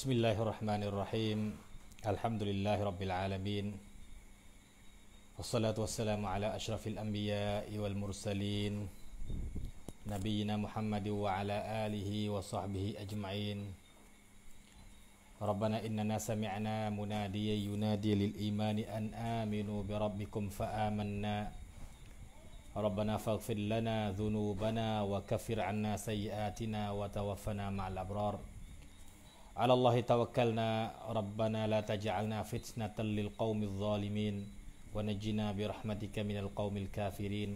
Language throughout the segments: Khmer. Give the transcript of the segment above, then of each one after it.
بسم الله الرحمن الرحيم الحمد لله رب العالمين والصلاة والسلام على أشرف الأنبياء والمرسلين نبينا محمد وعلى آله وصحبه أجمعين ربنا إننا سمعنا مناديا ينادي للإيمان أن آمنوا بربكم فآمنا ربنا فاغفر لنا ذنوبنا وكفر عنا سيئاتنا وتوفنا مع الأبرار على الله توكلنا ربنا لا تجعلنا فتنة للقوم الظالمين ونجنا برحمتك من القوم الكافرين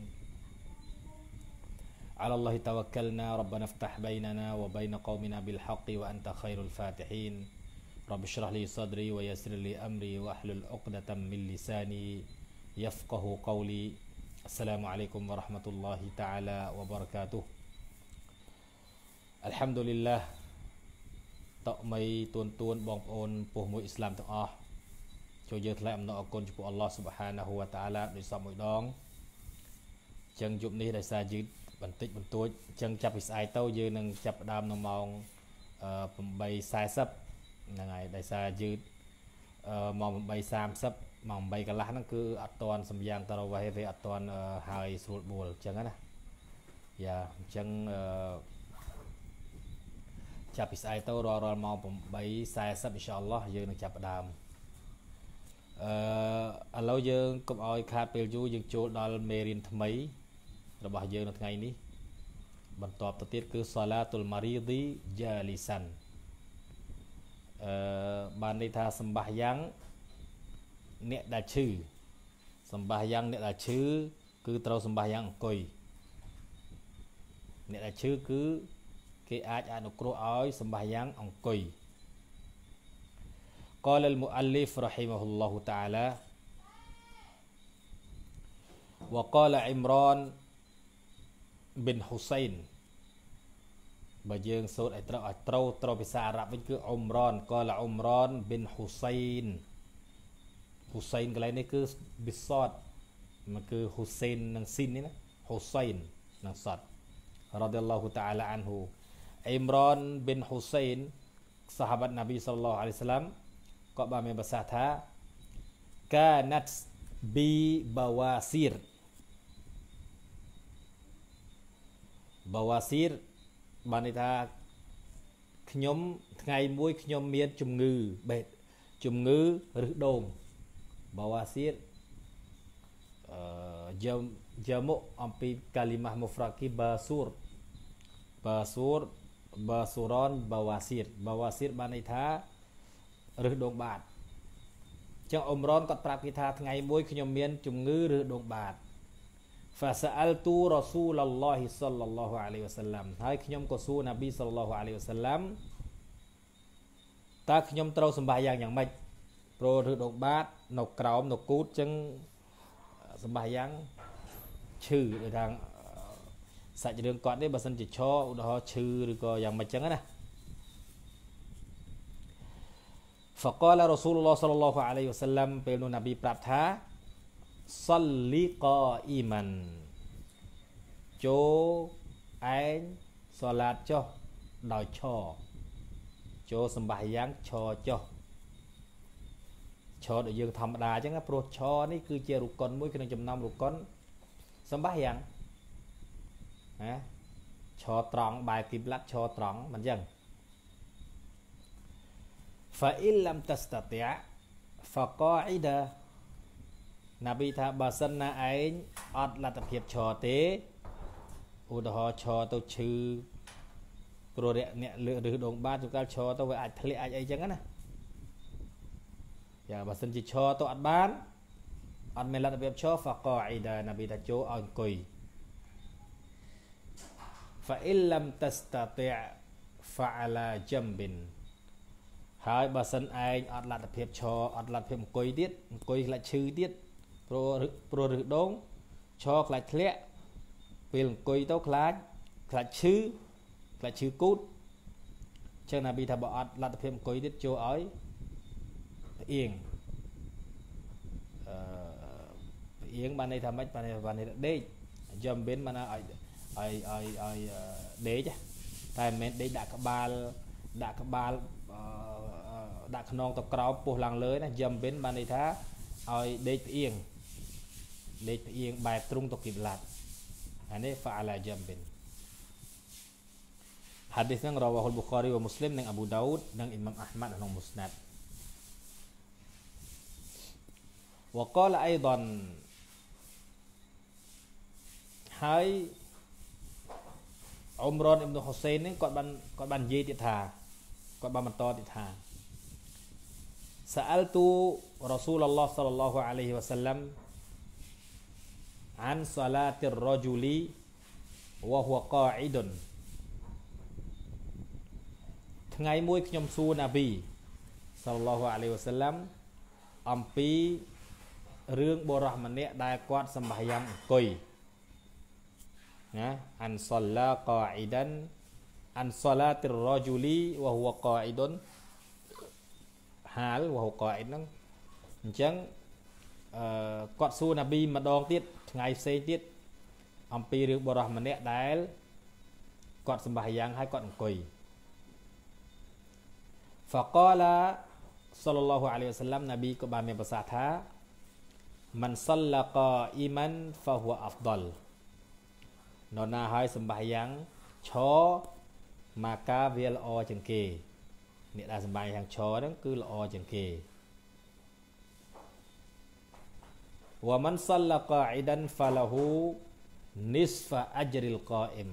على الله توكلنا ربنا افتح بيننا وبين قومنا بالحق وأنت خير الفاتحين رب اشرح لي صدري ويسر لي أمري واحلل عقدة من لساني يفقه قولي السلام عليكم ورحمة الله تعالى وبركاته الحمد لله តក់មីទួនទួនបងប្អូនពុះមួយអ៊ីស្លាមទាំងអស់ចូលយើងថ្លែងអំណរអគុណចំពោះអល់ឡោះស៊ុបហានាហ៊ូវតាអាឡាដោយសពមួយដងអញ្ចឹងយប់នេះដោយសារយឺតបន្តិចបន្តួចអញ្ចឹងចាប់ពីស្អែកទៅយើងនឹងចាប់ផ្ដើមនៅម៉ោង8:40ហ្នឹងហើយដោយសារយឺតម៉ោង8:30ម៉ោង8កន្លះហ្នឹងគឺអត់តាន់សម្យ៉ាងតរវ៉េទេអត់តាន់ហើយស្រួលបួលអញ្ចឹងណាយ៉ាអញ្ចឹងអឺចាប់ពីស្អែកទៅរាល់រាល់ម៉ោង8:40អ៊ីនសាអល់ឡោះយើងនឹងចាប់ផ្ដើមអឺឥឡូវយើងកុំឲ្យខាតពេលយូរយើងចូលដល់មេរៀនថ្មីរបស់យើងនៅថ្ងៃនេះបន្ទាប់ទៅទៀតគឺសាឡាតុលម៉ារីឌីយ៉ាលីសាន់អឺបានន័យថាសម្បាសយ៉ាងអ្នកដែលឈឺសម្បាសយ៉ាងអ្នកដែលឈឺគឺត្រូវសម្បាសយ៉ាងអង្គុយអ្នកដែលឈឺគឺគេអាចអនុគ្រោះឲ្យសម្បាយ៉ាងអង្គុយ قال المؤلف رحمه الله تعالى وقال عمران بن حسين បើយើងសូត្រឲ្យត្រូវឲ្យត្រូវត្រូវភាសាអារ៉ាប់វិញគឺអ៊ុមរ៉នក៏ឡាអ៊ុមរ៉នប៊ីនហ៊ូសៃនហ៊ូសៃនកន្លែងនេះគឺប៊ីសតមកគឺហ៊ូសៃននិងស៊ីននេះណាហ៊ូសៃននិងសតរ៉ាឌីយ៉ាឡោះតាអាឡាអានហ៊ូ Imran bin Hussein សាហាបតណាប៊ីសល្លោះអាឡៃសាឡាំក៏បានមានប្រសាសន៍ថាកាណាត់ប៊ីបាវ៉ាស៊ីរបាវ៉ាស៊ីរបានន័យថាខ្ញុំថ្ងៃមួយខ្ញុំមានជំងឺបេតជំងឺឬដូងបាវ៉ាស៊ីរអឺយ៉ាមយ៉ាមុអំពីកាលីម៉ាស់មូហ្វ្រាគីបាស៊ូរបាស៊ូរបាសូរនបាវ៉ាសៀតបាវ៉ាសៀតបានន័យថារឹសដងបាតអញ្ចឹងអ៊ុំរ៉នគាត់ប្រាប់គេថាថ្ងៃមួយខ្ញុំមានជំងឺរឹសដងបាត فسألت رسول الله صلى الله عليه وسلم ហើយខ្ញុំក៏សួរនប៊ី صلى الله عليه وسلم តើខ្ញុំត្រូវសម្បាសយ៉ាងយ៉ាងម៉េចព្រោះរឹសដងបាតនៅក្រោមនៅគូតអញ្ចឹងសម្បាសយ៉ាងឈឺដោយថាសាច់រឿងគាត់នេះបើសិនជាឈរឧទាហរណ៍ឈឺឬក៏យ៉ាងម៉េចចឹងណា فقال رسول الله صلى الله عليه وسلم ពេលនោះនប៊ីប្រាប់ថា صلي قائما ចូលឯងសាឡាតចុះដោយឈរចូលសម្បាយ៉ាងឈរចុះឈរដូចយើងធម្មតាអញ្ចឹងណាព្រោះឈរនេះគឺជារុកុនមួយក្នុងចំណោមរុកុនសម្បាយ៉ាងណាឈរត្រង់បែរគីប្លាត់ឈរត្រង់មិនចឹង fa in lam tastati' fa qa'ida ណាប៊ីថាបើសិនណាឯងអត់លទ្ធភាពឈរទេឧទាហរណ៍ឈរទៅឈឺគ្រោះរៈអ្នកលឺឬដងបានជួនកាលឈរទៅវាអាចធ្លាក់អាចអីចឹងណាយ៉ាងបើសិនជាឈរទៅអត់បានអត់មានលទ្ធភាពឈរហ្វកអ៊ីដាណាប៊ីតាជោឲ្យអង្គុយ فإن لم تستطيع فعلى جنب ហើយបើសិនឯងអត់លទ្ធភាពឈរអត់លទ្ធភាពអង្គុយទៀតអង្គុយខ្លាចឈឺទៀតព្រោះព្រោះរឹសដងឈរខ្លាចធ្លាក់ពេលអង្គុយទៅខ្លាចខ្លាចឈឺខ្លាចឈឺគូតចឹងណាប៊ីថាបើអត់លទ្ធភាពអង្គុយទៀតចូលឲ្យផ្អៀងអឺផ្អៀងបានន័យថាម៉េចបានន័យថាដេកចាំបិនបានឲ្យឲ្យឲ្យឲ្យដេកតែមិនមែនដេកដាក់ក្បាលដាក់ក្បាលដាក់ខ្នងទៅក្រោមពោះឡើងលើណាយឹមវិញបានន័យថាឲ្យដេកផ្អៀងដេកផ្អៀងបែបទ្រង់ទៅគីបឡាត់អានេះហ្វាឡាយឹមវិញ hadis ហ្នឹង rawahul bukhari វ muslim និង abu daud និង imam ahmad ក្នុង musnad وقال ايضا ហើយអ៊ុមរ៉នអ៊ីមនូហូសេននេះគាត់បានគាត់បាននិយាយទៀតថាគាត់បានបន្តទៀតថាសាអលទូរ៉ាស៊ូលឡោះសល្លឡោះអាឡៃហ៊ីវ៉ាសាឡាំអានសាឡាតិររ៉ជូលីវ៉ាហួកាអ៊ីដុនថ្ងៃមួយខ្ញុំសួរណាប៊ីសល្លឡោះអាឡៃហ៊ីវ៉ាសាឡាំអំពីរឿងបុរសម្នាក់ដែលគាត់សម្បាយ៉ាងអង្គុយណាអានសឡាកអ៊ីដានអានសឡាទិររជូលីវហួកអ៊ីដុនហាលវហួកអ៊ីដហ្នឹងអញ្ចឹងអឺគាត់សួរណាប៊ីម្ដងទៀតថ្ងៃផ្សេងទៀតអំពីរឿងបរោះម្នាក់ដែលគាត់សម្បះយ៉ាងហើយគាត់អង្គុយ فقال សលឡោះអាឡៃវសាឡាំណាប៊ីក៏បានមានប្រសាសន៍ថាមិនសលឡាកអ៊ីម៉ាន់ហ្វហ៊ូអាហ្វដលនរណាហើយសម្បះយ៉ាងឆមកកាវាល្អជាងគេ អ្នកដែលសម្បះយ៉ាងឆហ្នឹង គឺល្អជាងគេវ៉ាមិនសលឡាកាអ៊ីដានហ្វាឡាហ៊ូនីសហ្វាអជ្រិលកាអ៊ីម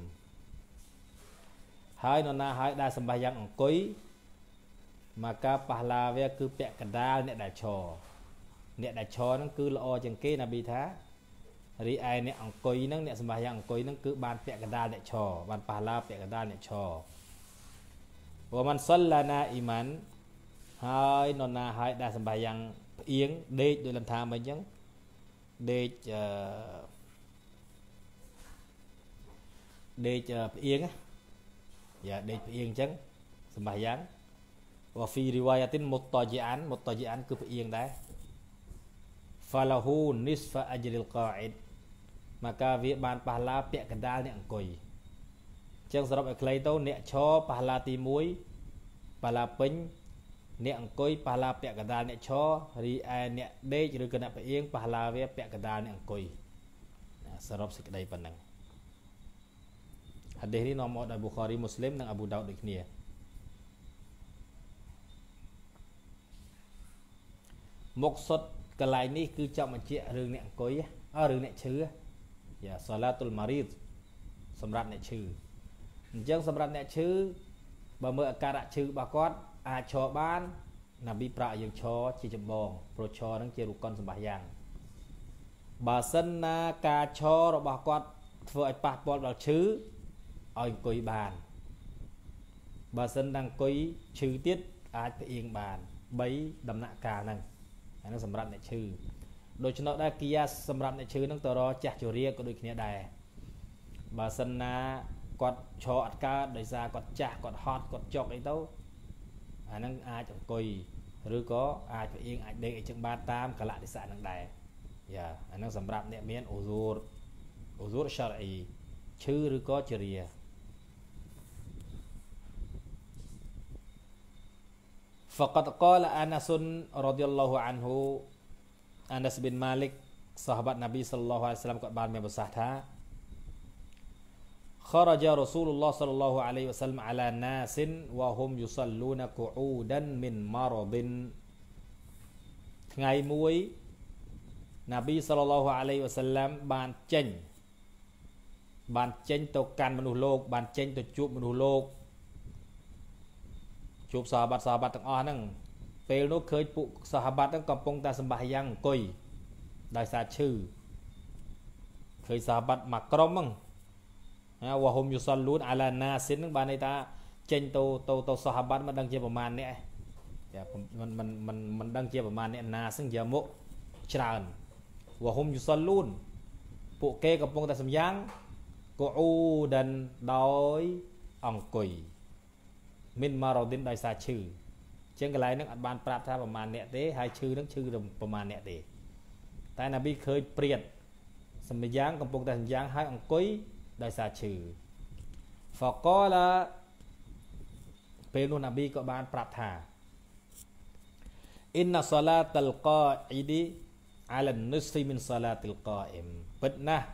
ហើយនរណាហើយដែលសម្បះយ៉ាងអង្គុយមកកាប៉ះឡាវាគឺពាក់កដាលអ្នកដែលឆអ្នកដែលឆហ្នឹងគឺល្អជាងគេណាប៊ីថារីឯអ្នកអង្គុយហ្នឹងអ្នកសម្បាយ៉ាងអង្គុយហ្នឹងគឺបានពាក់កណ្ដាលអ្នកឈរបានប៉ះឡាពាក់កណ្ដាលអ្នកឈរវ៉ាមិនសលឡាណាអ៊ីម៉ាន់ហើយនរណាហើយដែលសម្បាយ៉ាងផ្អៀងដេកដូចលំថាមិញអញ្ចឹងដេកអឺដេកផ្អៀងយ៉ាដេកផ្អៀងអញ្ចឹងសម្បាយ៉ាងវ៉ាហ្វីរីវ៉ាយ៉ាទីនមុតតជីអានមុតតជីអានគឺផ្អៀងដែរ فله نصف أجر القاعد មកកាវាបានប៉ះឡាពាក់កណ្ដាលអ្នកអង្គុយចឹងសរុបឲ្យខ្លីទៅអ្នកឈរប៉ះឡាទី1ប៉ះឡាពេញអ្នកអង្គុយប៉ះឡាពាក់កណ្ដាលអ្នកឈររីឯអ្នកដេកឬក៏អ្នកផ្អៀងប៉ះឡាវាពាក់កណ្ដាលអ្នកអង្គុយសរុបសេចក្តីប៉ុណ្ណឹងហាឌីសនេះនាំមកដោយប៊ូខារីមូស្លីមនិងអាប៊ូដោតដូចគ្នាមុខសុទ្ធកន្លែងនេះគឺចង់បញ្ជាក់រឿងអ្នកអង្គុយអើរឿងអ្នកឈឺហ្នឹងយ៉ាសាឡាតុលម៉ារីតសម្រាប់អ្នកឈឺអញ្ចឹងសម្រាប់អ្នកឈឺបើមើលអាការៈឈឺរបស់គាត់ អាចឈរបាន ណាប៊ីប្រាក់យើងឈរជាចម្បងព្រោះឈរនឹងជារូបកុនសម្បះយ៉ាងបើសិនណាការឈររបស់គាត់ធ្វើឲ្យប៉ះពាល់ដល់ឈឺឲ្យអង្គុយបានបើសិនដល់អង្គុយឈឺទៀតអាចផ្អៀងបាន3ដំណាក់កាលហ្នឹងអានេះសម្រាប់អ្នកឈឺដូច្នោះដែរ Kia សម្រាប់អ្នកឈឺនឹងតរចាស់ជរាក៏ដូចគ្នាដែរបើសិនណាគាត់ឈរអត់កើតដោយសារគាត់ចាស់គាត់ហត់គាត់ចុកអីទៅអាហ្នឹងអាចអង្គុយឬក៏អាចផ្អៀងអាចដេកអីចឹងបានតាមកលៈទេសៈនឹងដែរយ៉ាអាហ្នឹងសម្រាប់អ្នកមានអូហ្សូរអូហ្សូរសារីឈឺឬក៏ជរាហ្វកតកលអានាសុនរ៉ាឌីយ៉ាឡោះអានហ៊ូអានាសប៊ីនម៉ាលិកសាហាបៈណាប៊ីសល្លោះអាឡៃសាឡាមគាត់បានមានប្រសាសន៍ថា خرج رسول الله صلى الله عليه وسلم على ناس وهم يصلون قعودا من مرض ថ្ងៃមួយណាប៊ីសល្លោះអាឡៃវ៉ាសាឡាមបានចេញបានចេញទៅកាន់មនុស្សលោក បានចេញទៅជួបមនុស្សលោកជួបសាហាបៈសាហាបៈទាំងអស់ហ្នឹងពេលនោះឃើញពួកសហាបាត់ហ្នឹងកំពុងតែសម្បាសយ៉ាងអង្គុយដោយសារឈឺឃើញសហាបាត់មកក្រុមហ្នឹងណាវ៉ាហុំយូសលលូនអាឡាណាស៊ីនហ្នឹងបានន័យថាចេញទៅទៅទៅសហាបាត់មិនដឹងជាប្រមាណអ្នកតែមិនមិនមិនមិនដឹងជាប្រមាណអ្នកណាហ្នឹងយាមុច្រើនវ៉ាហុំយូសលលូនពួកគេកំពុងតែសម្យ៉ាងកូអ៊ូដិនដោយអង្គុយមិនមករ៉ូឌិនដោយសារឈឺចឹងកន្លែងហ្នឹងអត់បានប្រាប់ថាប្រមាណអ្នកទេហើយឈឺហ្នឹងឈឺប្រមាណអ្នកទេតែណាប៊ីឃើញព្រាតសម្យ៉ាងកំពុងតែសម្យ៉ាងហើយអង្គុយដោយសារឈឺហ្វកឡាពេលនោះណាប៊ីក៏បានប្រាប់ថាអ៊ីនណាសាឡាតលកោអ៊ីឌីអាលានុសមីនសាឡាតលកោអ៊ីមពិតណាស់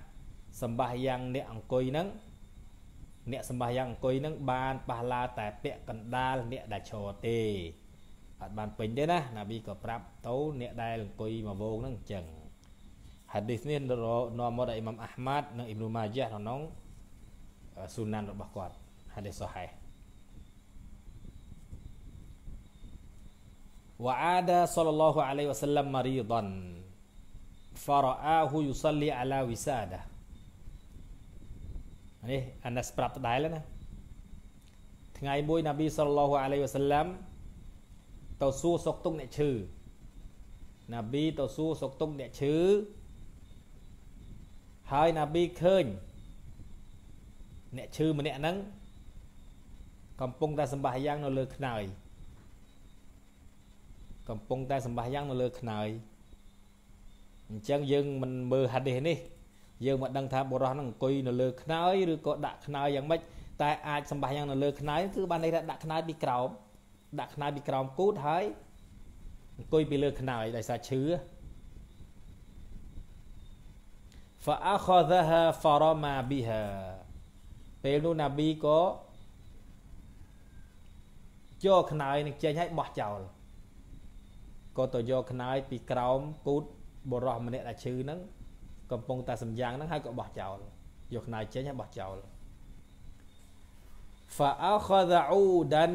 សម្បាសយ៉ាងអ្នកអង្គុយហ្នឹងអ្នកសម្បាសយ៉ាងអង្គុយហ្នឹង បានបះឡាតែពាក់កណ្ដាល អ្នកដែលឈរទេអត់បានពេញទេណាណាប៊ីក៏ប្រាប់ទៅអ្នកដែលអង្គុយមកវងហ្នឹងអញ្ចឹងហាឌីសនេះនាំមកដល់អ៊ីម៉ាំអាហ្មាត់និងអ៊ីប្នូម៉ាយ៉ាក្នុងស៊ូណានរបស់គាត់ ហាឌីសសហៃវ៉ាអាដាសលឡោះអាឡៃវ៉ាសាឡាំម៉ារីដន فرآه يصلي على وساده នេះអានស្ប្រាប់ដដែលណាថ្ងៃមួយណាប៊ីសលឡោះអាឡៃវ៉ាសាឡាំទៅសួរសុកទុកអ្នកឈឺណាប៊ីទៅសួរសុកទុកអ្នកឈឺហើយណាប៊ីឃើញអ្នកឈឺម្នាក់ហ្នឹងកំពុងតែសម្បះយ៉ាងនៅលើខ្នើយកំពុងតែសម្បះយ៉ាងនៅលើខ្នើយអញ្ចឹងយើងមិនមើលហាឌីសនេះយើងមិនដឹងថាបុរសហ្នឹងអង្គុយនៅលើខ្នើយឬក៏ដាក់ខ្នើយយ៉ាងម៉េចតែអាចសម្បះយ៉ាងនៅលើខ្នើយគឺបានន័យថាដាក់ខ្នើយពីក្រោមដាក់ខ្នើយពីក្រោមគូតហើយអង្គុយពីលើខ្នើយដោយសារឈឺ فأخذها فرما بها ពេលនោះណាប៊ីក៏យកខ្នើយនឹងចេញហើយបោះចោលក៏ទៅយកខ្នើយពីក្រោមគូតបរោះម្នាក់ដែលឈឺហ្នឹង កំពុងតែសម្យ៉ាងហ្នឹងហើយក៏បោះចោល យកខ្នើយចេញហើយបោះចោល فأخذ عودا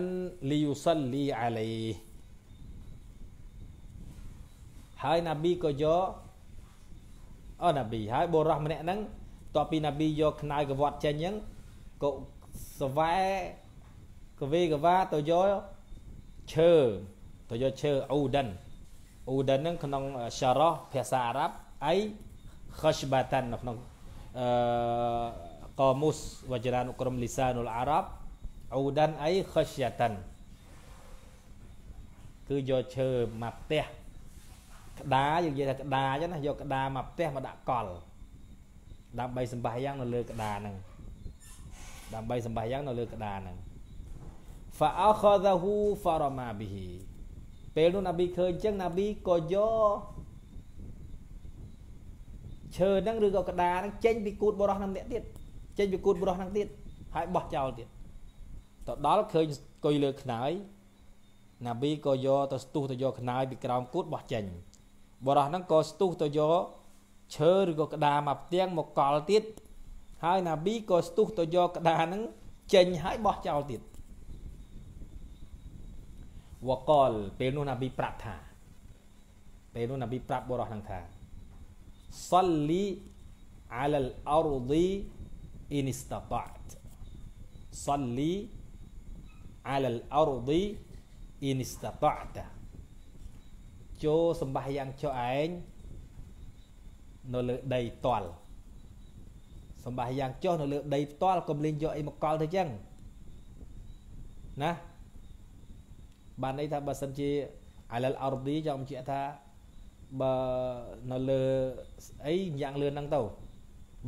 ليصلي عليه ហើយណាប៊ីក៏យកអណាប៊ីហើយបុរសម្នាក់ហ្នឹងតបពីណាប៊ីយកខ្នើយកវាត់ចេញហ្នឹងក៏សវែកវេកវ៉ាទៅយកឈើទៅយកឈើអ៊ូដិនអ៊ូដិនហ្នឹងក្នុងសារ៉ោះភាសាអារ៉ាប់អី khashbatan នៅក្នុងអឺកូមូសវចរានុក្រមលីសានុលអារ៉ាប់អ៊ូដានអីខុសយ៉ាតាន់គឺយកឈើមកផ្ទះក្តារយើងនិយាយថាក្តារអញ្ចឹងណាយកក្តារមកផ្ទះមកដាក់កល់ដើម្បីសម្បាសយ៉ាងនៅលើក្តារហ្នឹងដើម្បីសម្បាសយ៉ាងនៅលើក្តារហ្នឹង fa akhadahu farama bihi ពេលនោះណាប៊ីឃើញអញ្ចឹងណាប៊ីក៏យកឈើហ្នឹងឬក៏ក្តារហ្នឹងចេញពីគូតបរោះហ្នឹងម្នាក់ទៀតចេញពីគូតបរោះហ្នឹងទៀតហើយបោះចោលទៀតទៅដល់ឃើញអង្គុយលើខ្នើយណាប៊ីក៏យកទៅស្ទុះទៅយកខ្នើយពីក្រោមគូតបោះចេញបរោះហ្នឹងក៏ស្ទុះទៅយកឈើឬក៏ក្តារមកផ្ទៀងមកកល់ទៀតហើយណាប៊ីក៏ស្ទុះទៅយកក្តារហ្នឹងចេញហើយបោះចោលទៀតវកលពេលនោះណាប៊ីប្រាប់ថាពេលនោះណាប៊ីប្រាប់បរោះហ្នឹងថាសលលីអាលអរឌីអ៊ីនស្តាតាតសលលី alal ardi in istata'ta ចូលសម្បះយ៉ាងចុះឯងនៅលើដីតល់សម្បះយ៉ាងចុះនៅលើដីផ្ទាល់កុំលេងយកអីមកកល់ទៅចឹងណាបានន័យថាបើសិនជាអាលលអរឌីចង់បញ្ជាក់ថាបើនៅលើអីយ៉ាងលឿនហ្នឹងទៅ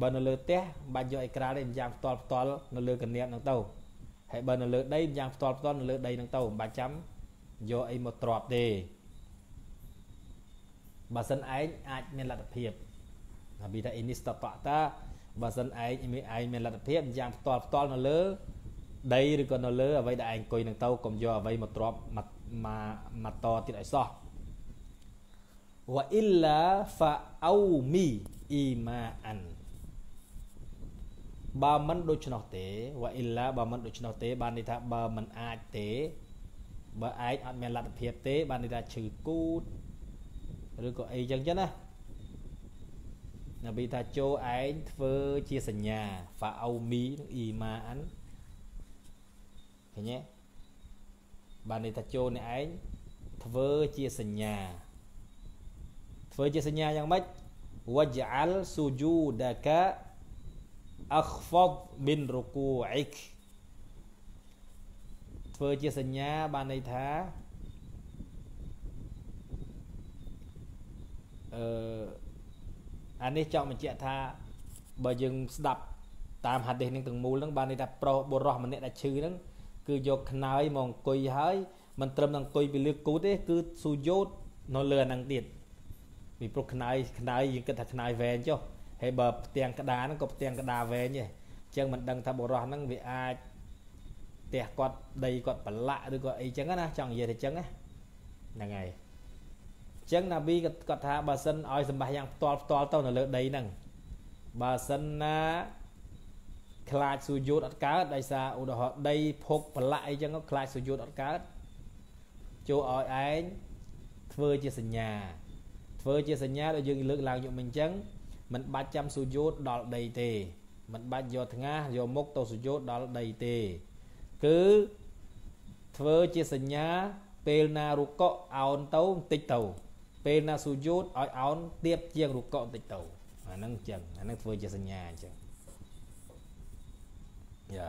បើនៅលើផ្ទះបាច់យកអីក្រាលទេយ៉ាងផ្ទាល់ផ្ទាល់នៅលើកណ្ដៀបហ្នឹងទៅហើយបើនៅលើដីយ៉ាងផ្ទាល់ផ្ទាល់នៅលើដីនឹងទៅមិនបាច់ចាំយកអីមកទ្រាប់ទេបើសិនឯងអាចមានលទ្ធភាពណាប៊ីថាអ៊ីនីស្តតតាបើសិនឯងមានឯងមានលទ្ធភាពយ៉ាងផ្ទាល់ផ្ទាល់នៅលើដីឬក៏នៅលើអ្វីដែលឯងអង្គុយនឹងទៅកុំយកអ្វីមកទ្រាប់មកមកតទៀតឲ្យសោះវ៉ាអ៊ីឡាហ្វាអ៊ូមីអ៊ីម៉ាអានបើមិនដូច្នោះទេវ៉ាអ៊ីឡាបើមិនដូច្នោះទេ បានន័យថាបើមិនអាចទេបើឯងអត់មានលទ្ធភាពទេ បានន័យថាឈឺគូតឬក៏អីចឹងចឹងណានប៊ីថាចូលឯងធ្វើជាសញ្ញាហ្វាអូមីនឹងអ៊ីម៉ាអានឃើញទេបានន័យថាចូលនេះឯងធ្វើជាសញ្ញាធ្វើជាសញ្ញាយ៉ាងម៉េចវជ្ជអលស៊ូជូដាកា اخفض من ركوعك ធ្វើជាសញ្ញាបានន័យថាអឺអានេះចង់បញ្ជាក់ថា បើយើង ស្ដាប់តាមហាឌីសនឹងទាំងមូលហ្នឹងបានន័យថាប្រុសបុរសម្នាក់ដែលឈឺហ្នឹងគឺយកខ្នើយមកអង្គុយហើយមិនត្រឹមតែអង្គុយពីលើគូទេ គឺស៊ូយោតនៅលើអាហ្នឹងទៀតពីព្រោះខ្នើយខ្នើយយើងគិតថាខ្នើយវែងចុះហើយបើផ្ទាំងកដាហ្នឹងក៏ផ្ទាំងកដាវែងដែរអញ្ចឹងមិនដឹងថាបុរសហ្នឹងវាអាចផ្ទះគាត់ដីគាត់ប្រឡាក់ឬក៏អីចឹងណាចង់និយាយតែចឹងណាហ្នឹងហើយអញ្ចឹងណាប៊ីគាត់ថាបើសិនឲ្យសម្បាសយ៉ាងផ្ទាល់ផ្ទាល់ទៅនៅលើដីហ្នឹងបើសិនណាខ្លាចសុយោតអត់កើតដោយសារឧទាហរណ៍ដីភុកប្រឡាក់អីចឹងខ្លាចសុយោតអត់កើតចូលឲ្យឯងធ្វើជាសញ្ញាធ្វើជាសញ្ញាដែលយើងលើកឡើងយកមិញអញ្ចឹងមិនបាច់ចាំសុយូតដល់ដីទេមិនបាច់យកថ្ងាសយកមុខទៅសុយូតដល់ដីទេ គឺធ្វើជាសញ្ញាពេលណារុកកអោនទៅបន្តិចទៅពេលណាសុយូតឲ្យអោនទៀបជាងរុកកបន្តិចទៅអាហ្នឹងចឹងអាហ្នឹងធ្វើជាសញ្ញាអញ្ចឹងយ៉ា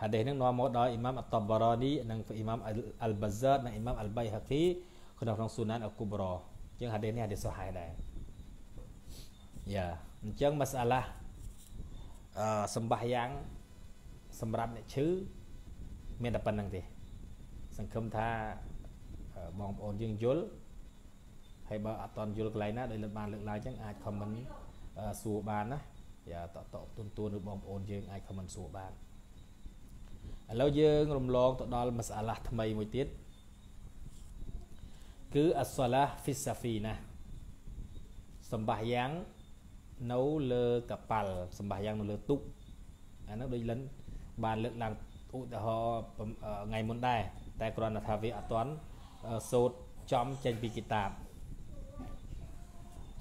ហាដេសនឹងនាំមកដោយអ៊ីម៉ាមអតបរ៉ានីនិងអ៊ីម៉ាមអលបាហ្សាតនិងអ៊ីម៉ាមអលបៃហាគីក្នុងក្នុងស៊ូណានអគូបរ៉អញ្ចឹងហាដេសនេះហាដេសសហាយដែរយ៉ាអញ្ចឹងមសាឡាអឺសម្បះយ៉ាង សម្រាប់អ្នកឈឺមានតែប៉ុណ្្នឹងទេ សង្ឃឹមថាបងប្អូនយើងយល់ហើយបើអត់តន់យល់កន្លែងណាដោយលើកបានលើកឡើងអញ្ចឹងអាច comment សួរបានណាយ៉ាតតទុនទួនឬបងប្អូនយើងអាច comment សួរបានឥឡូវយើងរំលងទៅដល់មសាឡាថ្មីមួយទៀតគឺអសឡាហ្វីសាហ្វីណាសម្បះយ៉ាងនៅលើកប៉ាល់សម្បាយ៉ាងនៅលើទូកអាហ្នឹងដូចលិនបានលើកឡើងឧទាហរណ៍ថ្ងៃមុនដែរតែគ្រាន់តែថាវាអត់ទាន់សូត្រចំចេញពីគីតាប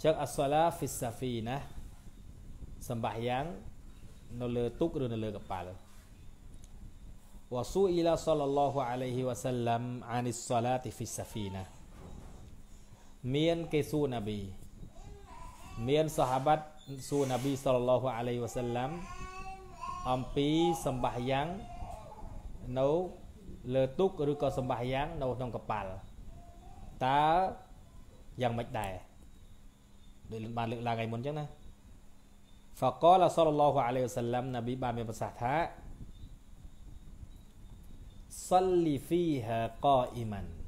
ចឹងអសាឡាហ្វីសាហ្វីណាសម្បាយ៉ាងនៅលើទូកឬនៅលើកប៉ាល់ وسئل صلى الله عليه وسلم عن الصلاة في السفينة មានគេសួរនប៊ីមានសហាបាត់សួរណាប៊ីសលឡោះអាឡៃវ៉ាសាឡាំអំពីសម្បាយ៉ាងនៅលើទុកឬក៏សម្បាយ៉ាងនៅក្នុងកប៉ាល់តើយ៉ាងម៉េចដែរដូចបានលើកឡើងថ្ងៃមុនអញ្ចឹងណាហ្វាកលសលឡោះអាឡៃវ៉ាសាឡាំណាប៊ីបានមានប្រសាសន៍ថាសលលីហ្វីហាកអ៊ីម៉ាន់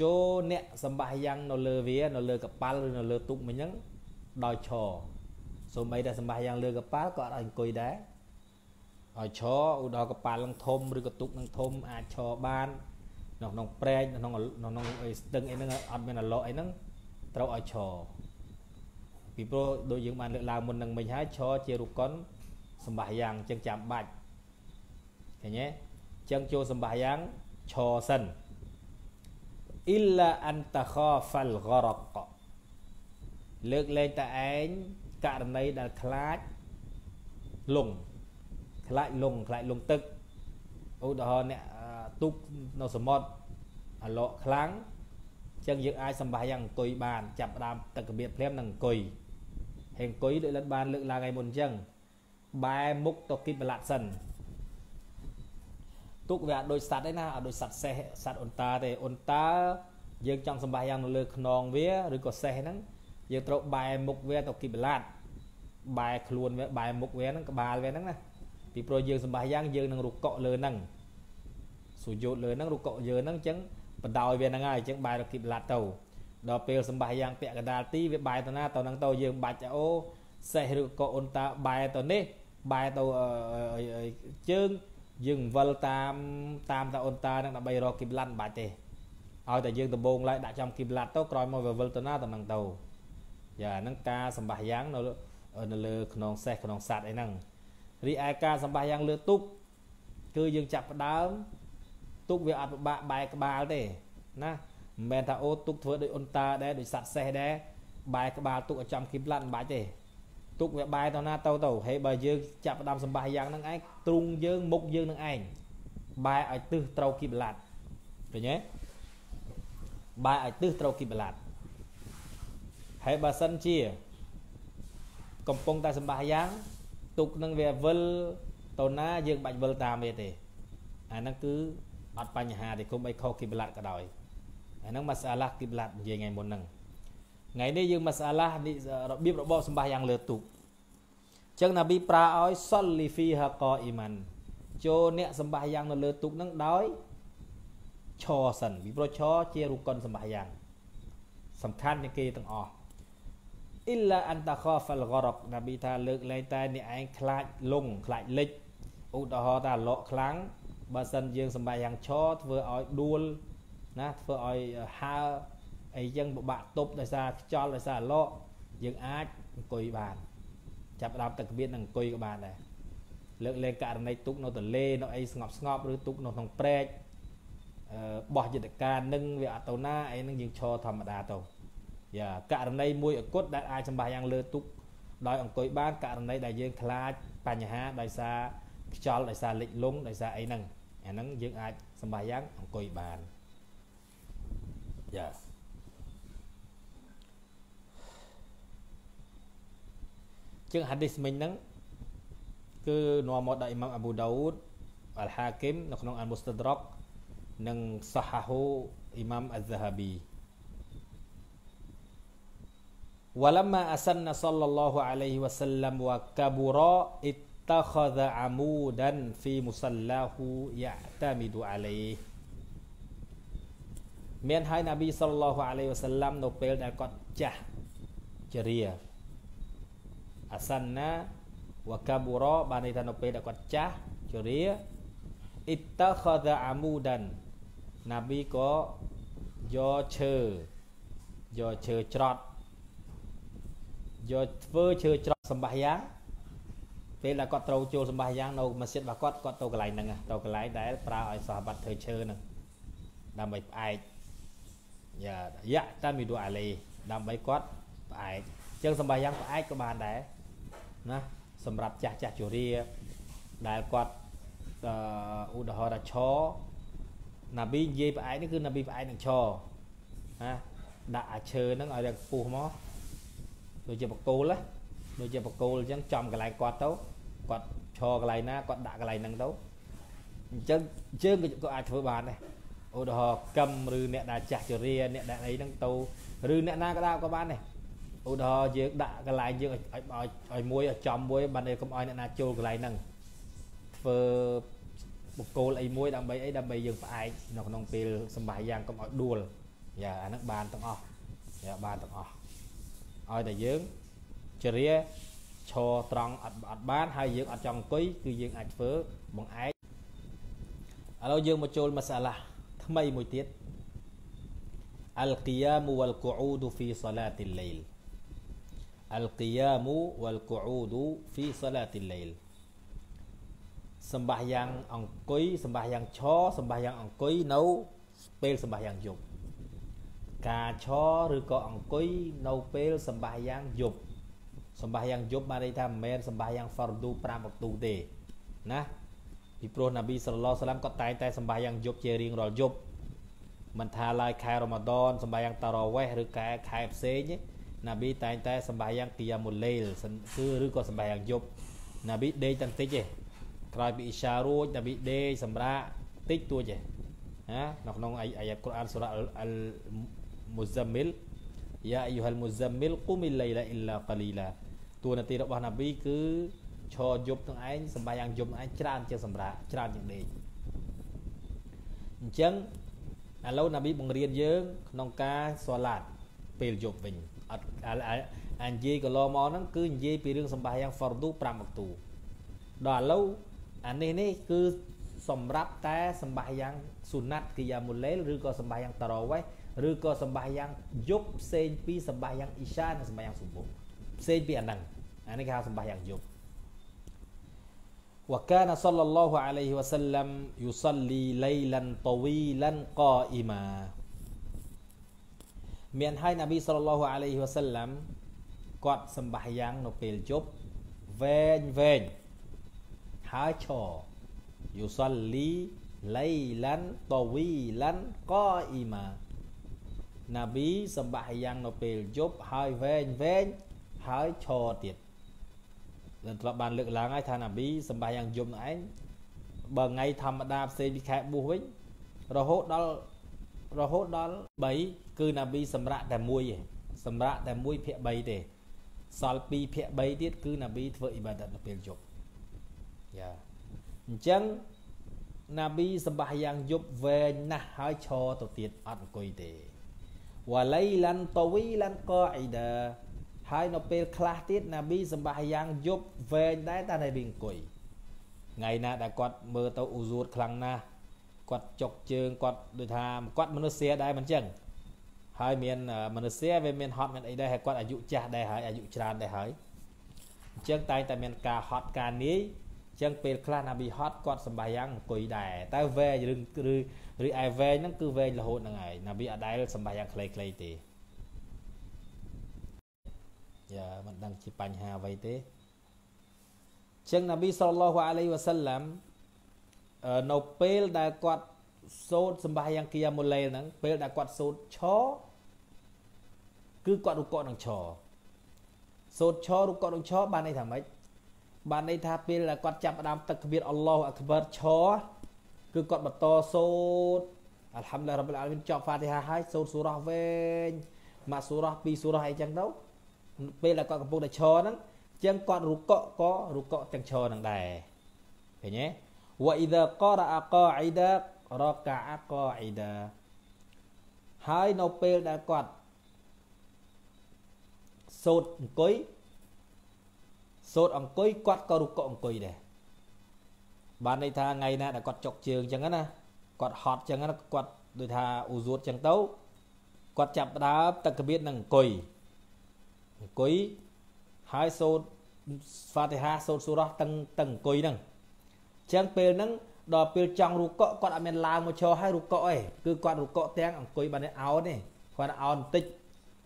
ចូលអ្នកសម្បាយ៉ាងនៅលើវា នៅលើកប៉ាល់ឬនៅលើទូកមិញហ្នឹងដោយឈរសូម្បីតែសម្បាយ៉ាងលើកប៉ាល់ក៏អត់ឲ្យអង្គុយដែរឲ្យឈរឧទាហរណ៍កប៉ាល់នឹងធំឬក៏ទូកនឹងធំអាចឈរបាននៅក្នុងព្រែកនៅក្នុងនៅក្នុងអីស្ទឹងអីហ្នឹងអត់មានអឡោអីហ្នឹងត្រូវឲ្យឈរពីព្រោះដូចយើងបានលើកឡើងមុននឹងមិញហើយឈរជារូបកុនសម្បាយ៉ាងចឹងចាំបាច់ឃើញទេចឹងចូលសម្បាយ៉ាងឈរសិនអ៊ីឡាអានតាខហ្វាល់ហ្ករកលើកលែងតែឯងករណីដែលខ្លាចលងខ្លាចលងខ្លាចលងទឹកឧទាហរណ៍អ្នកទុកនៅសមុទ្រអាឡក់ខ្លាំងអញ្ចឹងយើងអាចសម្បាយ៉ាងអង្គុយបានចាប់ដើមទឹកកម្រៀតភ្លាមនឹងអង្គុយហើយអង្គុយលើកឡើងបាន លើកឡើងឯមុនអញ្ចឹងបែរមុខទៅគិតប្រឡាត់សិនទុកវាអាចដូចសัตว์ឯណាអាចដូចសัตว์សេះសัตว์អន្តាទេអន្តាយើងចង់សម្បាយ៉ាងនៅលើខ្នងវាឬក៏សេះហ្នឹងយើងត្រូវបែរមុខវាទៅគីបឡាតបែរខ្លួនវាបែរមុខវាហ្នឹងក្បាលវាហ្នឹងណាពីព្រោះយើងសម្បាយ៉ាងយើងនឹងរុកកក់លើហ្នឹងសុយោតលើហ្នឹងរុកកក់យើងហ្នឹងអញ្ចឹងបដោយវាហ្នឹងហើយអញ្ចឹងបែរទៅគីបឡាតទៅដល់ពេលសម្បាយ៉ាង ពាក់កដាលទីវាបែរទៅណាទៅហ្នឹងទៅយើងបាច់អូសេះឬក៏អ៊ុនតាបែរទៅនេះបែរទៅជើងយើងវិលតាម តាមតាអូនតានឹងដើម្បីរកគីបឡាត់មិនបាច់ទេឲ្យតែយើងដំបងឡើយដាក់ចំគីបឡាត់ទៅក្រោយមកវាវិលទៅណាទៅនឹងទៅយ៉ាហ្នឹងការសម្បាសយ៉ាងនៅនៅលើក្នុងសេះក្នុងសัตว์អីហ្នឹងរីឯការសម្បាសយ៉ាងលើទុកគឺយើងចាប់ផ្ដើមទុកវាអត់ពិបាកបែកក្បាលទេណាមិនមែនថាអូទុកធ្វើដោយអ៊ុនតាដែរដោយសัตว์សេះដែរបែកក្បាលទុកឲ្យចំគីបឡាត់មិនបាច់ទេទុកវាបាយទៅណាទៅទៅហើយបើយើងចាប់ផ្ដើមសម្បាសយ៉ាងហ្នឹងឯងទ្រូងយើងមុខយើងនឹងឯងបាយឲ្យទឹះត្រូវគីបឡាត់ឃើញទេបាយឲ្យទឹះត្រូវគីបឡាត់ហើយបើសិនជា កំពុងតែសម្បាសយ៉ាងទុកនឹងវាវិលទៅណាយើងបាច់វិលតាមវាទេអាហ្នឹងគឺអត់បញ្ហាទេគុំអីខុសគីបឡាត់ក៏ដោយអាហ្នឹងមកសាឡាគីបឡាត់និយាយថ្ងៃមុនហ្នឹងថ្ងៃនេះយើងមកសាឡាស់របៀបរបបសម្បាសយ៉ាងលើទូកអញ្ចឹងណាប៊ីប្រើឲ្យសុលលីហ្វីហាកអ៊ីម៉ាន់ចូលអ្នកសម្បាសយ៉ាងនៅលើទូកនឹងដោយឈរសិនពីព្រោះឈរជារូបកុនសម្បាសយ៉ាងសំខាន់ជាងគេទាំងអស់អ៊ីឡាអន្តខោហ្វលករកណាប៊ីថាលើកលែងតែអ្នកឯងខ្លាចលងខ្លាចលិចឧទាហរណ៍ថាលក់ខ្លាំងបើសិនយើងសម្បាសយ៉ាងឈរធ្វើឲ្យដួលណាធ្វើឲ្យហើរអីចឹងពិបាកទប់ដោយសារខ្យល់ដោយសារអាឡកយើងអាចអង្គុយបានចាប់ដាប់ទឹកវិទ្យានឹងអង្គុយក៏បានដែរលើកលែងករណីទុកនៅទលេនៅអីស្ងប់ស្ងប់ឬទុកនៅក្នុងព្រែកអឺបោះយន្តការនឹងវាអត់ទៅណាអីនឹងយើងឈរធម្មតាទៅយ៉ាករណីមួយអគុតដែលអាចសម្បាយ៉ាងលើទុកដោយអង្គុយបានករណី ដែលយើងខ្លាចបញ្ហាដោយសារខ្យល់ដោយសារលិចលង់ដោយសារអីហ្នឹងអាហ្នឹងយើងអាចសម្បាយ៉ាងអង្គុយបានយ៉ាជាងហាឌីសមិញហ្នឹងគឺនាំមកដោយអ៊ីម៉ាំអាប៊ូដាវូដអលហាគីមនៅក្នុងអានមូស្តាដរកនិងសាហាហូអ៊ីម៉ាំអាហ្សាហាប៊ី ولما أسن صلى الله عليه وسلم وكبر اتخذ عمودا في مصلاه يعتمد عليه មានហើយណាប៊ីសល្លឡោះអាឡៃវ៉ាសឡាំនៅពេលដែលគាត់ចាស់ជារាអសន្នាវកាបូរ៉បានន័យថានៅពេលដែលគាត់ចាស់ជរាអ៊ីតខដអាមូដានណាប៊ីក៏យកឈើយកឈើច្រត់យកធ្វើឈើច្រត់សម្បាសយ៉ាងពេលដែលគាត់ត្រូវចូលសម្បាសយ៉ាងនៅម៉ាស៊ីនរបស់គាត់គាត់ទៅកន្លែងហ្នឹងទៅកន្លែងដែលប្រើឲ្យសោះបាត់ធ្វើឈើហ្នឹងដើម្បីផ្អែកយ៉ាយ៉ាតាមីឌូអាឡេដើម្បីគាត់ផ្អែកចឹងសម្បាយ៉ាងផ្អែកក៏បានដែរណាសម្រាប់ចាស់ចាស់ជរាដែលគាត់ឧទាហរណ៍ថាឈរណាប៊ីនិយាយផ្អែកនេះគឺណាប៊ីផ្អែកនឹងឈរណាដាក់អាឈើហ្នឹងឲ្យតែខ្ពស់មកដូចជាបកគោលដូចជាបកគោលអញ្ចឹងចំកន្លែងគាត់ទៅគាត់ឈរកន្លែងណាគាត់ដាក់កន្លែងហ្នឹងទៅអញ្ចឹងជើងក៏អាចធ្វើបានដែរឧទាហរណ៍កឹមឬអ្នកដែលចាស់ជរាអ្នកដែលអីហ្នឹងទៅឬអ្នកណាក៏ដាក់ក៏បានដែរឧទាហរណ៍យើងដាក់កន្លែងយើងឲ្យឲ្យឲ្យមួយឲ្យចំមួយបានឯកុំឲ្យអ្នកណាចូលកន្លែងហ្នឹងធ្វើបុគ្គលអីមួយដើម្បីអីដើម្បីយើងផ្អែកនៅក្នុងពេលសម្បាយយ៉ាងកុំឲ្យដួលយ៉ាអាហ្នឹងបានទាំងអស់យ៉ាបានទាំងអស់ឲ្យតែយើងជ្រាឈរត្រង់អត់អត់បានហើយយើងអត់ចង់អង្គុយគឺយើងអាចធ្វើបង្អែកឥឡូវយើងមកចូលមសាឡាថ្មីមួយទៀត القيام والقعود في صلاة الليل អលគីយ៉ាមូវលកូអ៊ូឌូហ្វីសាឡាទីលៃលសម្បាយ៉ាងអង្គុយសម្បាយ៉ាងឈរសម្បាយ៉ាងអង្គុយនៅពេលសម្បាយ៉ាងយប់ការឈរឬក៏អង្គុយនៅពេលសម្បាយ៉ាងយប់សម្បាយ៉ាងយប់បានន័យថាមិនមែនសម្បាយ៉ាងហ្វរឌូ5វគ្គទេណាពីព្រោះណាប៊ីសល្លោះសឡាំគាត់តែងតែសម្បាយ៉ាងយប់ជារៀងរាល់យប់មិនថាឡើយខែរ៉ម៉ាដនសម្បាយ៉ាងតារ៉ាវេះឬខែខែផ្សេងទេណាប៊ីតែងតែសម្បាយ៉ាងទីយ៉ាមូលេលគឺឬក៏សម្បាយ៉ាងយប់ណាប៊ីដេកតាំងតិចទេក្រោយពីអ៊ីសារួចណាប៊ីដេកសម្រាកតិចតួចទេណានៅក្នុងអាយ៉ាតកូរ៉ានសូរ៉ាអលមូសាមីលយ៉ាអាយូហលមូសាមីលគុំអ៊ីលៃឡាអ៊ីឡាកាលីឡាតួនាទីរបស់ណាប៊ីគឺឈរយប់ទាំងឯងសម្បាយ៉ាងយប់ទាំងឯងច្រើនជាងសម្រាកច្រើនជាងដេកអញ្ចឹងឥឡូវណាប៊ីបង្រៀនយើងក្នុងការសឡាតពេលយប់វិញអត់អានិយាយកន្លងមកហ្នឹងគឺនិយាយពីរឿងសម្បាយ៉ាងហ្វរឌូ5មកទូដល់ឥឡូវអានេះនេះគឺសម្រាប់តែសម្បាយ៉ាងសុណាត់គីយ៉ាមូលេលឬក៏សម្បាយ៉ាងតារ៉ូវេឬក៏សម្បាយ៉ាងយប់ផ្សេងពីសម្បាយ៉ាងអ៊ីសានិងសម្បាយ៉ាងសុបូផ្សេងពីអាហ្នឹងអានេះគេហៅសម្បាយ៉ាងយប់ وكان صلى الله عليه وسلم يصلي ليلا طويلا قائما មានហើយណាប៊ីសល្លឡោះអាឡៃហ៊ីវ៉ាសាឡាំគាត់សម្បះយ៉ាងនៅពេលយប់វែងវែងហើយឈរយូសលលីលៃឡាន់តវីឡាន់កោអ៊ីម៉ាណាប៊ីសម្បះយ៉ាងនៅពេលយប់ហើយវែងវែងហើយឈរទៀតនឹងធ្លាប់បានលើកឡើងហើយថាណាប៊ីសម្បះយ៉ាងយប់នោះឯងបើថ្ងៃ ធម្មតាផ្សេងពីខែបុស្សវិញរហូតដល់រហូតដល់3គឺណាប៊ីសម្រាប់តែមួយឯងសម្រាប់តែមួយភាគ3ទេសល់2ភាគ3ទៀតគឺណាប៊ីធ្វើអ៊ីបាដាតនៅពេលយប់យ៉ាអញ្ចឹងណាប៊ីសម្បាយ៉ាងយប់វែងណាស់ហើយឈរទៅទៀតអត់អង្គុយទេវ៉ាឡៃឡាន់តវីឡាន់កអ៊ីដាហើយនៅពេលខ្លះទៀតណាប៊ីសម្បាយ៉ាងយប់វែងដែរតែនៅវិញអង្គុយថ្ងៃណាដែលគាត់មើលទៅអ៊ូស៊ូតខ្លាំងណាស់គាត់ចុកជើងគាត់ដូចថាគាត់មនុស្សស្រាដែរមិនចឹងហើយមានមនុស្សវាមានហត់មានអីដែរហើយគាត់អាយុចាស់ដែរហើយអាយុច្រើនដែរហើយអញ្ចឹងតែ តែមានការហត់ការនាយអញ្ចឹងពេលខ្លះណាប៊ីហត់គាត់សម្បាយ៉ាងអង្គុយដែរតែវែងឬឬឯវែងហ្នឹងគឺវែងរហូតហ្នឹងហើយណាប៊ីអដែលសម្បាយ៉ាងខ្លីៗទេយ៉ាមិនដឹងជាបញ្ហាអ្វីទេអញ្ចឹងណាប៊ីសល្លោះអាឡៃវ៉ាសាឡាំនៅពេលដែលគាត់សូត្រសម្បាយ៉ាងគីយ៉ាមូលេលហ្នឹង ពេលដែលគាត់សូត្រឈរគឺគាត់រុកកនឹងឈរសូត្រឈររុកកនឹងឈរបានន័យថាម៉េចបានន័យថាពេលគាត់ចាប់ផ្ដើមទឹកគៀតអល់ឡោះអាក់បាឈរគឺគាត់បន្តសូត្រអัลฮัมឌុលឡាហ៊ីរ៉ាប់លអាលមីនចប់ហ្វាទីហាហើយសូត្រសូរ៉ាវែងមួយសូរ៉ាពីរសូរ៉ាអីចឹងទៅពេលដែលគាត់កំពុងតែឈរហ្នឹងចឹងគាត់រុកកក៏រុកកទាំងឈរហ្នឹងដែរឃើញទេវ៉ៃដាករ៉ាកោអ៊ីដារកាអកោអ៊ីដាហើយនៅពេលដែលគាត់សូត្រអង្គុយសូត្រអង្គុយគាត់ក៏រុកអង្គុយដែរបានន័យថាថ្ងៃណាដែលគាត់ចុកជើងអញ្ចឹងណាគាត់ហត់អញ្ចឹងណាគាត់ដូចថាអ៊ូសួតអញ្ចឹងទៅគាត់ចាប់ផ្ដើមតកបៀតនឹងអង្គុយអង្គុយហើយសូត្រហ្វាទីហាសូត្រសូរ៉ោះតឹងតឹងអង្គុយហ្នឹងអញ្ចឹងពេលហ្នឹងដល់ពេលចង់រុកគាត់អត់មានឡើងមកឈរហើយរុកឯងគឺគាត់រុកទាំងអង្គុយបានឯអោនទេគាត់អោនបន្តិច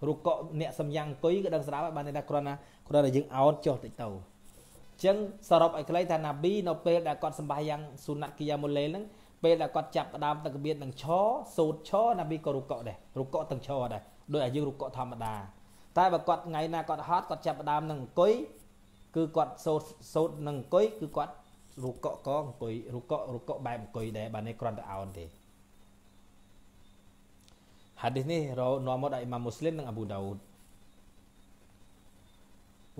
រូបកអ្នកសំយ៉ាងគុយក៏ដឹងស្រាប់ហើយបានតែគ្រាន់ណាគ្រាន់តែយើងអោតចុះតិចទៅអញ្ចឹងសរុបឲ្យខ្លីថាណាប៊ីនៅពេលដែលគាត់សម្បាយ៉ាងស៊ុណាត់គីយ៉ាមូលេហ្នឹងពេលដែលគាត់ចាប់ផ្ដើមទឹកបៀតនឹងឈរសូត្រឈរណាប៊ីក៏រូបកដែររូបកទាំងឈរដែរដោយឲ្យយើងរូបកធម្មតា តែបើគាត់ថ្ងៃណាគាត់ហត់គាត់ចាប់ផ្ដើមនឹងអង្គុយគឺគាត់សូត្រសូត្រនឹងអង្គុយគឺគាត់រូបកកអង្គុយរូបករូបកបែបអង្គុយដែរបាទនេះគ្រាន់តែអោនទេ hadis ni នាំមកដោយអ៊ីម៉ាមមូស្លីមនិងអាប៊ូដាវូដ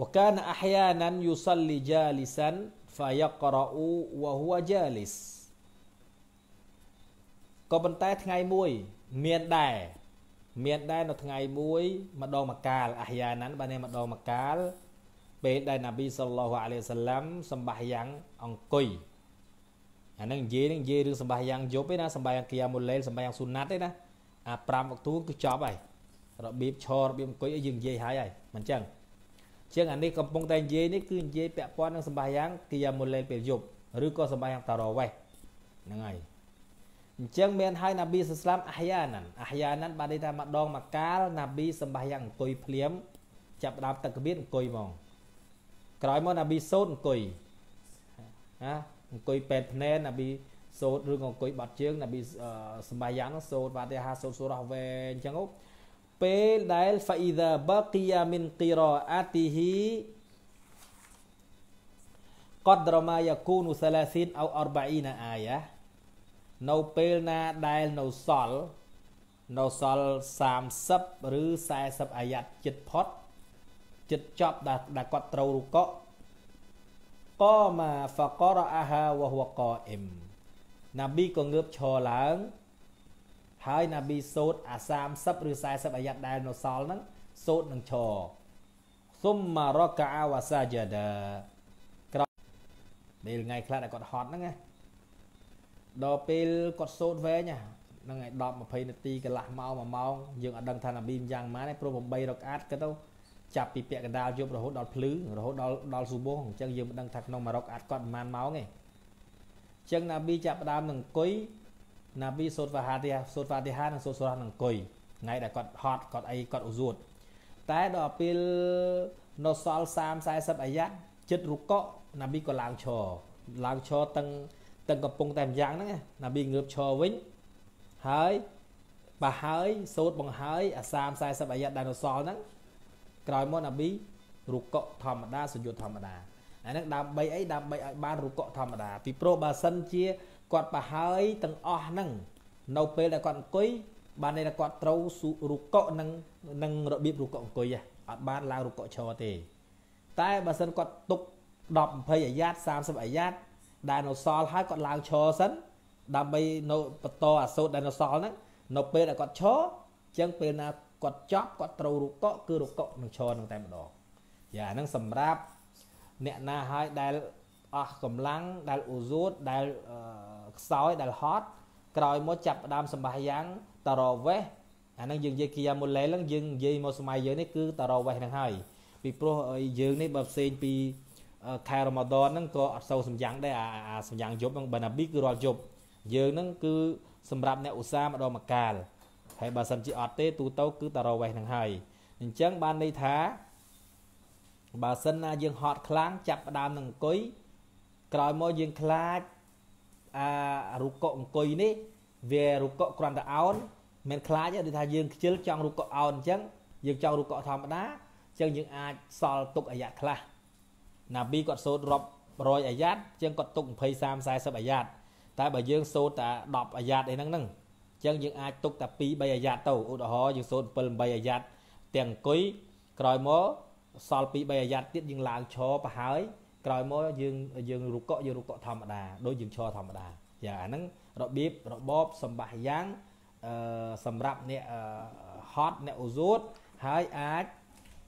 وكان احيانا يصلي جالسا فيقرأ وهو جالس ក៏ប៉ុន្តែ ថ្ងៃមួយ មានដែរមានដែរនៅថ្ងៃមួយ ម្ដងមកកាលអាយ៉ាណានបានម្ដងមកកាលពេលដែលណាប៊ីសល្លោះអាឡៃសាឡាំសម្បាយ៉ាងអង្គុយអានឹងនិយាយនឹងនិយាយរឿងសម្បាយ៉ាងយប់ទេណាសម្បាយ៉ាងគីយ៉ាមុលេលសម្បាយ៉ាងស៊ុណាត់ទេណាអា5មកទូគឺចប់ហើយរបៀបឈររបៀបអង្គុយយើងនិយាយហើយហើយមិនចឹងជាងអានេះកំពុងតែនិយាយនេះគឺនិយាយពាក់ព័ន្ធនឹងសម្បាយ៉ាងគីយ៉ាមូលេពេលយប់ឬក៏សម្បាយ៉ាងតារ៉វេសហ្នឹងហើយអញ្ចឹងមានហើយណាប៊ីសស្លាមអាហយ៉ាណានអាហយ៉ាណានបានន័យថាម្ដងមកកាលណាប៊ីសម្បាយ៉ាងអង្គុយភ្លាម ចាប់ដើមទឹកកបៀនអង្គុយហ្មង ក្រោយមកណាប៊ីសូតអង្គុយណាអង្គុយពេតភ្នែនណាប៊ីសូត្រឬក៏អង្គុយបាត់ជើងនប៊ីសម្បាយ៉ាងនោះសូត្រវ៉ាទេហាសូត្រសូរ៉ាវែងអញ្ចឹងពេលដែល فإذا بقي من قراءته قدر ما يكون 30 أو 40 آية នៅពេលណាដែលនៅសល់នៅសល់30ឬ40អាយ៉ាត់ចិត្តផុតចិត្តចប់ដែលគាត់ត្រូវរុកកក៏មក فقرأها وهو قائم ណាប៊ីក៏ងើបឈរឡើង ហើយណាប៊ីសូត្រអា30ឬ40អាយ៉ាត់ដែលនៅសល់ហ្នឹងសូត្រនឹងឈរសុមម៉ារកាវ៉ាសាជាដាក្រោយពេលថ្ងៃខ្លះដែលគាត់ហត់ហ្នឹងណាដល់ពេលគាត់សូត្រវែងហ្នឹងឯង10 20នាទីកន្លះម៉ោង1ម៉ោង យើងអត់ដឹងថាណាប៊ីយ៉ាងម៉ាទេព្រោះ8រកាតគាត់ទៅចាប់ពីពាក់កណ្ដាលយប់រហូតដល់ភ្លឺរហូតដល់ដល់ស៊ូបូអញ្ចឹងយើងមិនដឹងថាក្នុងមួយរកាតគាត់ប្រហែលម៉ោងទេចឹងណាប៊ីចាប់ផ្ដើមនឹងអង្គុយណាប៊ីសូត្រវ៉ាហាទីសូត្រវ៉ាទីហានិងសូត្រសូរ៉ានឹងអង្គុយថ្ងៃដែលគាត់ហត់គាត់អីគាត់អ៊ូស៊ូតតែដល់ពេលនៅសល់30 40អាយ៉ាត់ចិត្តរុកកណាប៊ីក៏ឡើងឈរឡើងឈរទាំងទាំងកំពុងតែម្យ៉ាងហ្នឹងណាប៊ីងើបឈរវិញហើយបើហើយសូត្របង្ហើយអា30 40អាយ៉ាត់ដែលនៅសល់ហ្នឹងក្រោយមកណាប៊ីរុកកធម្មតាសយុទ្ធធម្មតាអានឹងដើម្បីអីដើម្បីឲ្យបានរូបៈធម្មតាពីព្រោះបើសិនជាគាត់ប្រហើយទាំងអស់ហ្នឹងនៅពេលដែលគាត់អង្គុយបានន័យថាគាត់ត្រូវសុរុកៈនឹងនឹងរបៀបរុកៈអង្គុយអត់បានឡើងរុកៈឈរទេតែបើសិនគាត់ទុក10 20អាយ៉ាត30អាយ៉ាតដែលនៅសល់ហើយគាត់ឡើងឈរសិនដើម្បីនៅបន្តអាសូតដែលនៅសល់ហ្នឹងនៅពេលដែលគាត់ឈរចឹងពេលណាគាត់ចប់គាត់ត្រូវរុកៈគឺរុកៈនឹងឈរនឹងតែម្ដងយ៉ាហ្នឹងសម្រាប់អ្នកណាហើយដែលអស់កម្លាំងដែលអ៊ូសួតដែលខ្សោយដែលហត់ក្រោយមកចាប់ផ្ដើមសម្បាសយ៉ាង តរវេះអានឹងយើងនិយាយគីយ៉ាមូឡេហ្នឹងយើងនិយាយមកសម័យយើងនេះគឺតរវេះហ្នឹងហើយពីព្រោះយើងនេះបើផ្សេងពីខែរ៉ូម៉ាដនហ្នឹងក៏អត់សូវសម្យ៉ាងដែរអាសម្យ៉ាងយប់ហ្នឹងបាណាប៊ីគឺរាល់យប់យើងហ្នឹងគឺសម្រាប់អ្នកឧស្សាហ៍ម្ដងម្កាលហើយបើសិនជាអត់ទេទូទៅ គឺតរវេះហ្នឹងហើយអញ្ចឹងបានន័យថាបើសិនណាយើងហត់ខ្លាំងចាប់ផ្ដើមនឹងអង្គុយក្រោយមកយើងខ្លាចអារុកអង្គុយនេះវារុកគ្រាន់តែអោនមិនខ្លាចទេដូចថាយើងខ្ជិលចង់រុកអោនអញ្ចឹងយើងចង់រុកធម្មតាអញ្ចឹងយើងអាចសល់ទុកអាយ៉ាខ្លះណាប៊ីគាត់សូត្ររាប់រយអាយ៉ាតអញ្ចឹងគាត់ទុក20 30 40អាយ៉ាតតែបើយើង សូត្រតែ10អាយ៉ាតអីហ្នឹងហ្នឹងអញ្ចឹងយើងអាចទុកតែ2 3អាយ៉ាតទៅឧទាហរណ៍យើងសូត្រ7 8អាយ៉ាតទាំងអង្គុយក្រោយមកសល់2 3អាយ៉ាត់ទៀតយើងឡើងឈរបោះហើយ ក្រោយមកយើងយើងរុកកយើងរុកកធម្មតាដូចយើងឈរធម្មតាយ៉ាងអាហ្នឹងរបៀបរបបសម្បាសយ៉ាងអឺសម្រាប់អ្នកហត់អ្នកអូសួតហើយអាច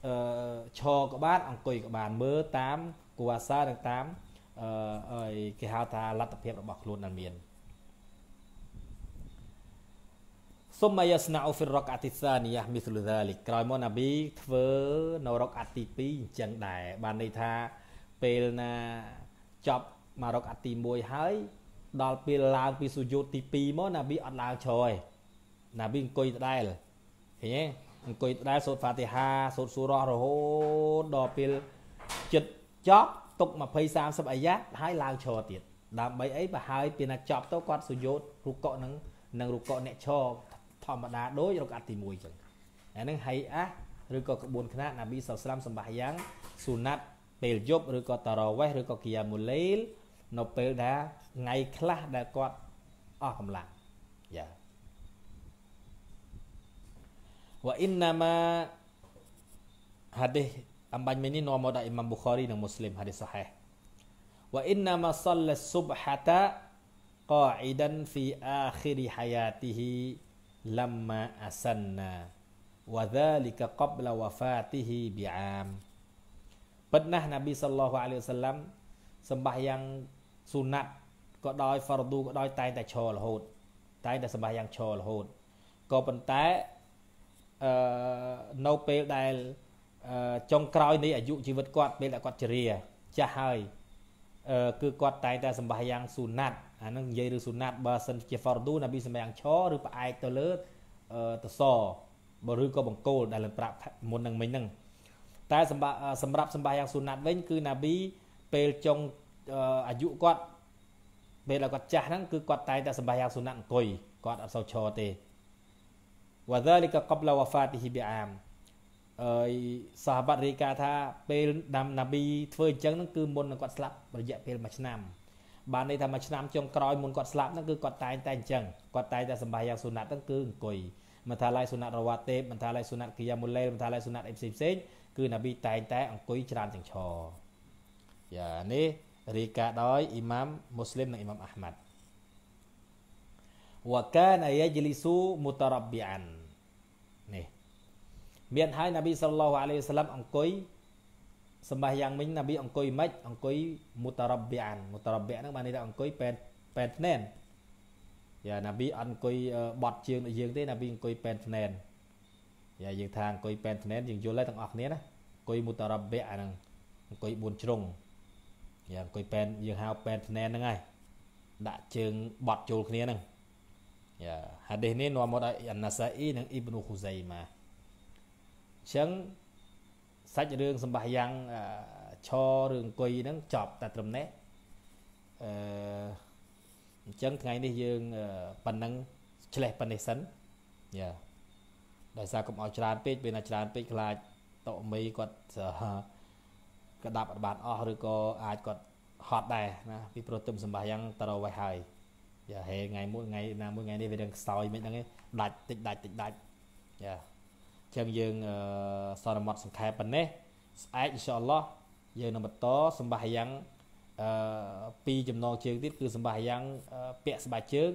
អឺឈរក៏បានអង្គុយក៏បានមើលតាមគូអាសានិងតាមអឺគេហៅថាលទ្ធភាពរបស់ខ្លួនដែលមានសុមយសណាអូហ្វីរ៉ុកអតិសានីយ៉ាមីសុលដាលីក្រោយមកណាប៊ីធ្វើនៅរកអទី2អញ្ចឹងដែរបានន័យថាពេលណាចប់មករកអទី1ហើយដល់ពេលឡើងពីសុយោតទី2មកណាប៊ីអត់ឡើងជ្រោយណាប៊ីអង្គុយដដែលឃើញទេអង្គុយដដែលសូត្រហ្វាទីហាសូត្រសូរ៉ះរហូតដល់ពេលចិត្តចប់ទុក20 30អាយ៉ាហើយឡើងជ្រោទៀតដើម្បីអីបើហើយពេលណាចប់ទៅគាត់សុយោតរុកកនឹងនឹងរុកកអ្នកឈរធម្មតាដូចរកអត្តទី1ចឹងអាហ្នឹងហៃអាសឬក៏ក្បួនខ្នាតណាប៊ីសស្លាមសម្បាយ៉ាងស៊ូណាត់ពេលយប់ឬក៏តារ៉វេះឬក៏គីយ៉ាមូលេលនៅពេលដែលថ្ងៃខ្លះដែលគាត់អស់កម្លាំងយ៉ាវ៉ាអ៊ីនណាម៉ាហាឌីសអំបញ្ញមិញនេះនាំមកដោយអ៊ីម៉ាំប៊ូខារីនិងមូស្លីមហាឌីសសហេះ وإنما صلى الصبحة قاعدا في آخر حياته لما أسنى وذلك قبل وفاته بعام ពិតណាស់នប៊ីសល្លោះអាឡៃវសាឡាំសម្បះយ៉ាងស៊ុណាត់ក៏ដោយហ្វរឌូក៏ដោយតែងតែឈររហូតតែងតែសម្បះយ៉ាងឈររហូតក៏ប៉ុន្តែអឺនៅពេលដែលចុងក្រោយនៃអាយុជីវិតគាត់ពេលដែលគាត់ជរាចាស់ហើយអឺគឺគាត់តែងតែសម្បះយ៉ាងស៊ុណាត់អានឹងនិយាយរឿងសុណាត់បើសិនជា fardu ណាប៊ីសម្រាំងឆឬផ្អែកទៅលើតសបើឬក៏បង្គោលដែលប្រាប់មុននឹងមិញហ្នឹងតែសម្រាប់សម្រាប់សម្បាយ៉ាងសុណាត់វិញគឺណាប៊ីពេលចុងអាយុគាត់ពេលដែលគាត់ចាស់ហ្នឹងគឺគាត់តែងតែសម្បាយ៉ាងសុណាត់អង្គុយគាត់អត់សូវឈរទេ وذلك قبل وفاته بعام អឺសាហាបរាយការថាពេលដាំណាប៊ីធ្វើអញ្ចឹងហ្នឹងគឺមុននឹងគាត់ស្លាប់រយៈពេល1ឆ្នាំបានន័យថាមួយឆ្នាំចុងក្រោយមុនគាត់ស្លាប់ហ្នឹងគឺគាត់តែងតែអញ្ចឹងគាត់តែងតែសម្បាយ៉ាងសុណាត់ហ្នឹងគឺអង្គុយមិនថាឡៃសុណាត់រវ៉ាទេមិនថាឡៃសុណាត់គីយ៉ាមូលេលមិនថាឡៃសុណាត់អីផ្សេងផ្សេងគឺណាប៊ីតែងតែអង្គុយច្រើនចង្ឆយ៉ានេះរាយការណ៍ដោយអ៊ីម៉ាមមូស្លីមនិងអ៊ីម៉ាមអាហ្មាត់វកានអាយជលីស៊ូមូតរ៉ាប៊ីអាននេះមានហើយណាប៊ីសល្លោះអាឡៃវសាឡាំអង្គុយសម្បាសយ៉ាងមិញណាប៊ីអង្គុយមិនអង្គុយមុតរបៀអានមុតរបៀហ្នឹងបានន័យថាអង្គុយប៉ែនប៉ែនភ្នែនយ៉ាណាប៊ីអត់អង្គុយបត់ជើងដូចយើងទេណាប៊ីអង្គុយប៉ែនភ្នែនយ៉ាយើងថាអង្គុយប៉ែនភ្នែនយើងយល់ហើយទាំងអស់គ្នាណាអង្គុយមុតរបៀអាហ្នឹងអង្គុយ4ជ្រុងយ៉ាអង្គុយប៉ែនយើងហៅប៉ែនភ្នែនហ្នឹងហើយដាក់ជើងបត់ចូលគ្នាហ្នឹងយ៉ាហាឌីសនេះនាំមកដោយអាណាសាអ៊ីនិងអ៊ីប្នូហ៊ូសៃម៉ាអញ្ចឹងសាច់រឿងសម្បះយ៉ាងឈររឿងអង្គុយហ្នឹងចប់តែត្រឹមនេះអឺអញ្ចឹងថ្ងៃនេះយើងប៉ុណ្ណឹងឆ្លេះប៉ុណ្នេះសិនយ៉ាដោយសារកុំឲ្យច្រើនពេកពេលណាច្រើនពេកខ្លាចតោមីគាត់ក្តាប់អត់បានអស់ឬក៏អាចគាត់ហត់ដែរណាពីព្រោះទឹមសម្បាយ៉ាងតរវៃហើយយ៉ាហេថ្ងៃមួយថ្ងៃណាមួយថ្ងៃនេះវានឹងខ្សោយមិនដឹងទេដាច់តិចដាច់តិចដាច់យ៉ាចឹងយើងសន្មត់សង្ខេបប៉ុណ្ណេះស្អែកអ៊ីនសាអល់ឡោះយើងនឹងបន្តសម្បាសយ៉ាងអឺពីចំណងជើងទៀតគឺសម្បាសយ៉ាងពាក់ស្បែកជើង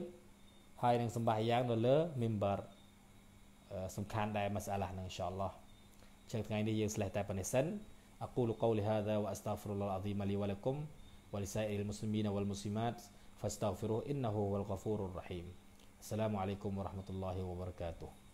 ហើយនឹងសម្បាសយ៉ាងនៅលើ member សំខាន់ដែរម៉ាសាឡាហ្នឹងអ៊ីនសាអល់ឡោះចឹងថ្ងៃនេះយើងស្លេះតែប៉ុណ្ណេះសិន أقول قولي هذا وأستغفر الله العظيم لي ولكم ولسائر المسلمين والمسلمات فاستغفروه إنه هو الغفور الرحيم السلام عليكم ورحمة الله وبركاته